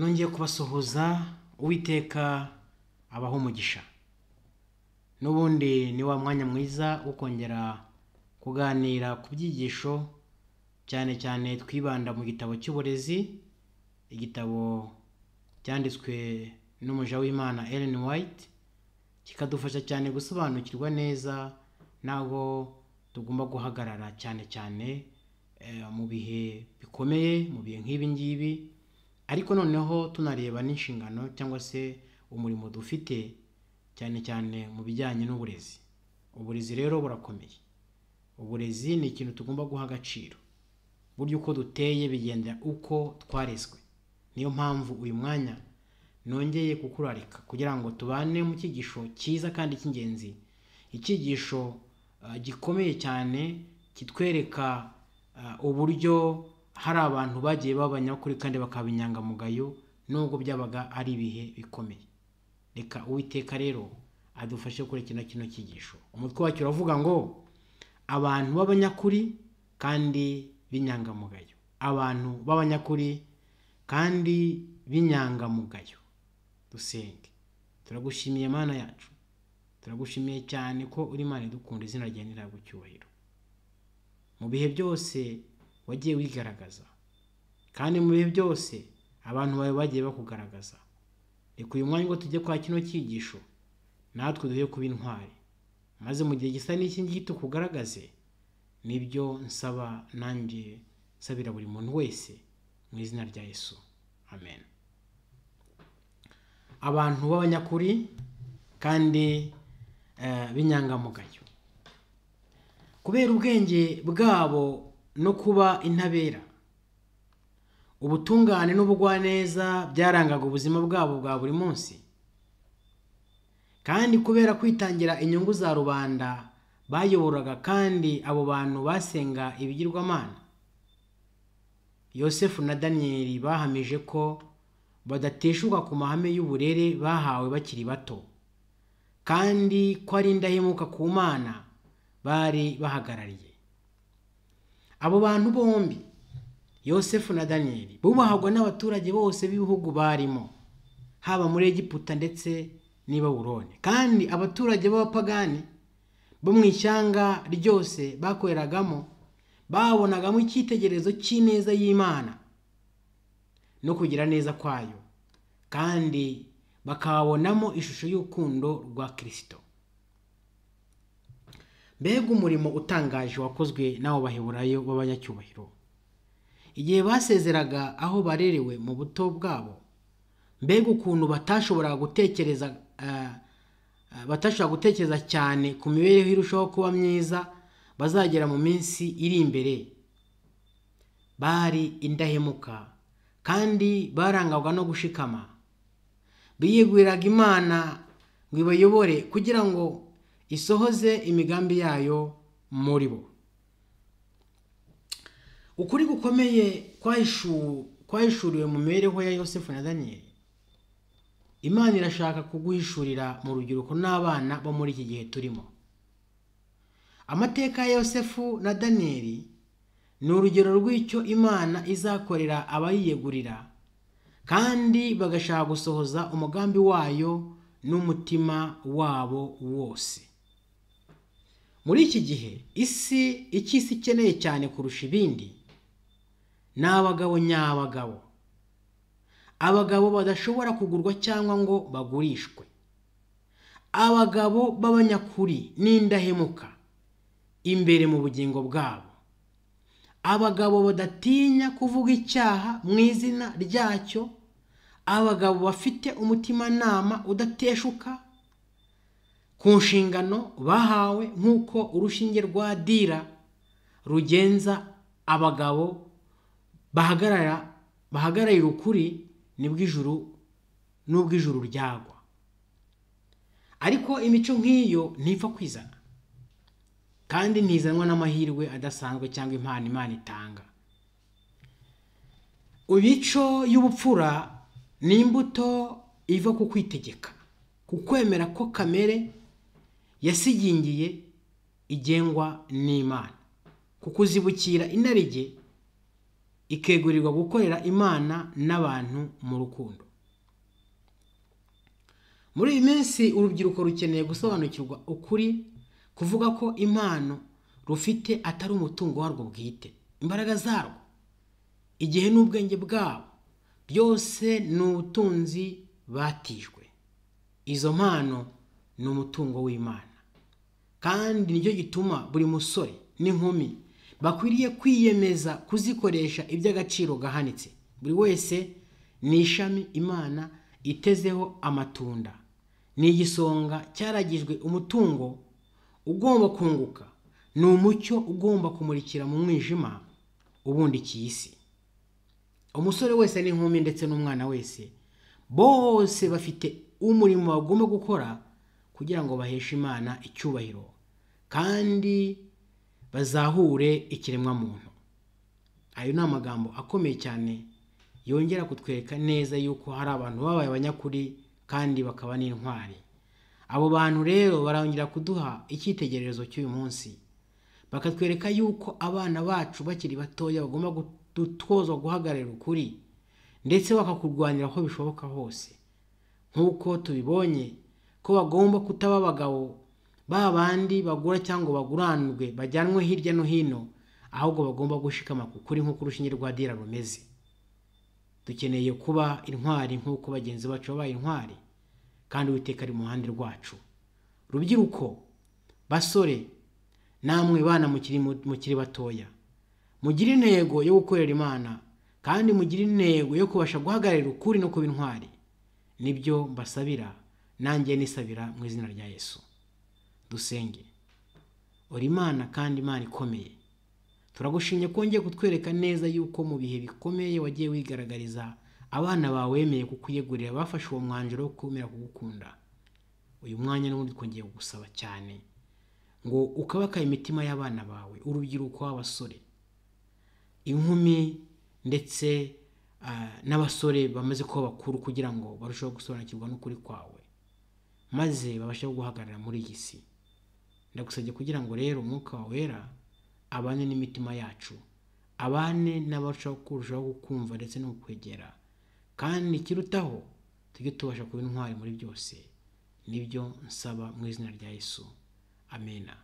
nongeye kubasohoza uwiteka abaho umugisha n'ubundi ni wa mwanya mwiza wo kongera kuganira ku byigisho cyane cyane twibanda mu gitabo cy'uburezi igitabo cyanditswe n'umuja w'imana Ellen White kikadufasha cyane gusobanukirwa neza n'aho tugomba guhagarara cyane cyane eh, mu bihe bikomeye mu bihe nk'ibi ngibi ariko noneho tunareba n'inshingano cyangwa se umurimo dufite cyane cyane mu bijyanye n'uburezi uburezi rero burakomeye uburezi ni ikintu tugomba guha agaciro burya uko duteye bigenda uko twarezwe niyo mpamvu uyu mwanya nongeye kukurarika kugira ngo tubane mu cyigisho cyiza kandi cy'ingenzi icyigisho ah, gikomeye cyane kitwereka ah, uburyo hari abantu bagiye b'abanyakuri kandi bakaba inyangamugayo nubwo byabaga ari ibihe bikomeye reka uwiteka rero adufashe kuri kino kino cyigisho umutwe wacyo uravuga ngo abantu b'abanyakuri kandi b'inyangamugayo abantu b'abanyakuri kandi b'inyangamugayo dusenge turagushimiye mana yacu turagushimiye cyane ko uri mani dukunda izina ryawe ntabwo icyubahiro mu bihe byose wagiye wigaragaza kandi mu bihe byose abantu bawe bagiye bakugaragaza reka uyu mwanya ngo tujye kwa kino cyigisho natwe duhe kuba intwari maze mu gihe gisa n'iki ngiki tukugaragaze nibyo nsaba nanjye nsabira buri muntu wese mu izina rya Yesu amen abantu b'abanyakuri kandi eh, b'inyangamugayo kubera ubwenge bwabo no kuba intabera ubutungane n'ubugwaneza byarangaga ubuzima bwabo bwa buri munsi kandi kubera kwitangira inyungu za rubanda bayoboraga kandi abo bantu basenga ibigirwamana yosefu na daniyeli bahamije ko badateshuka ku mahame y'uburere bahawe bakiri bato kandi ko ari indahemuka ku mana bari bahagarariye abo bantu bombi yosefu na daniyeli bubahagwa n'abaturage bose b'ibihugu barimo haba muri egiputa ndetse n'i burone kandi abaturage b'abapagani bo mu ishyanga ryose bakoreragamo babonagamo icyitegererezo cy'ineza y'imana no kugira neza kwayo kandi bakabonamo ishusho y'urukundo rwa kirisito mbega umurimo utangaje wakozwe n'abo baheburayo b'abanyacyubahiro igihe basezeraga aho barerewe mu buto bwabo mbega ukuntu batashobora gutekereza eh, eh, batashobora gutekereza cyane ku mibereho irushaho kuba myiza bazagera mu minsi iri imbere bari indahemuka kandi barangwaga no gushikama biyeguriraga imana ngo ibayobore kugira ngo isohoze imigambi yayo muri bo ukuri gukomeye kwahishuriwe mu mibereho ya yosefu na daniyeli imana irashaka kuguhishurira mu rubyiruko n'abana bo muri iki gihe turimo amateka ya yosefu na daniyeli ni urugero rw'icyo imana izakorera abayiyegurira kandi bagashaka gusohoza umugambi wayo n'umutima wabo wose muri iki gihe isi icyo isi ikeneye cyane kurusha ibindi ni abagabo nyabagabo abagabo badashobora kugurwa cyangwa ngo bagurishwe abagabo b'abanyakuri n'indahemuka imbere mu bugingo bwabo abagabo badatinya kuvuga icyaha mu izina ryacyo abagabo bafite umutimanama udateshuka ku nshingano bahawe nk'uko urushinge rwa dira rugenza abagabo bahagarara bahagararira ukuri nibw'ijuru n'ubw'ijuru ryagwa ariko imico nk'iyo ntipfa kwizana kandi ntizanwa n'amahirwe adasanzwe cyangwa impano imana itanga imico y'ubupfura ni imbuto iva ku kwitegeka ku kwemera ko kamere yasigingiye igengwa n'imana ku kuzibukira inarijye ikegurirwa gukorera imana n'abantu mu rukundo muri iyi minsi urubyiruko rukeneye gusobanukirwa ukuri kuvuga ko impano rufite atari umutungo warwo bwite imbaraga zarwo igihe n'ubwenge bwabo byose ni ubutunzi batijwe izo mpano ni umutungo w'imana kandi nicyo gituma buri musore n'inkumi bakwiriye kwiyemeza kuzikoresha iby'agaciro gahanitse buri wese ni ishami imana itezeho amatunda ni igisonga cyaragijwe umutungo ugomba kunguka ni umucyo ugomba kumurikira mu mwijima ubundikiye isi umusore wese n'inkumi ndetse n'umwana wese bose bafite umurimo bagomba gukora kugira ngo baheshe imana icyubahiro kandi bazahure ikiremwamuntu ayo ni amagambo akomeye cyane yongera kutwereka neza yuko hari abantu babaye abanyakuri kandi bakaba n'intwari abo bantu rero barongera kuduha icyitegererezo cy'uyu munsi bakatwereka yuko abana bacu bakiri batoya bagomba gutozwa guhagarara ukuri ndetse bakakurwanira aho bishoboka hose nk'uko tubibonye ko bagomba kutaba abagabo ba bandi bagura cyangwa baguranwe bajyanwe hirya no hino ahubwo bagomba gushikama ku kuri nk'uko urushinge rwa dira rumeze dukeneye kuba intwari nk'uko bagenzi bacu babaye intwari kandi uwiteka ari mu ruhande rwacu rubyiruko basore namwe bana mukiri batoya mugire intego yo gukorera imana kandi mugire intego yo kubasha guhagararira ukuri no kuba intwari nibyo mbasabira nanjye nisabira mu izina rya yesu dusenge uri imana kandi imana ikomeye turagushimye ko ngiye kutwereka neza yuko mu bihe bikomeye wagiye wigaragariza abana bawemeye wemeye bafashe uwo mwanzuro wo kumera kugukunda uyu mwanya n'ubundi twongeye kugusaba cyane ngo ukabakaye imitima y'abana bawe urubyiruko w'abasore inkumi ndetse ah, n'abasore bamaze kuba bakuru kugira ngo barusheho gusobanukirwa n'ukuri kwawe maze babashe guhagarara muri iyi si ndagusabye kugira ngo rero umwuka wera abane n'imitima yacu abane n'abarushaho kurushaho kukumva ndetse no kukwegera kandi ikirutaho tujye tubasha kuba intwari muri byose nibyo nsaba mu izina rya yesu amena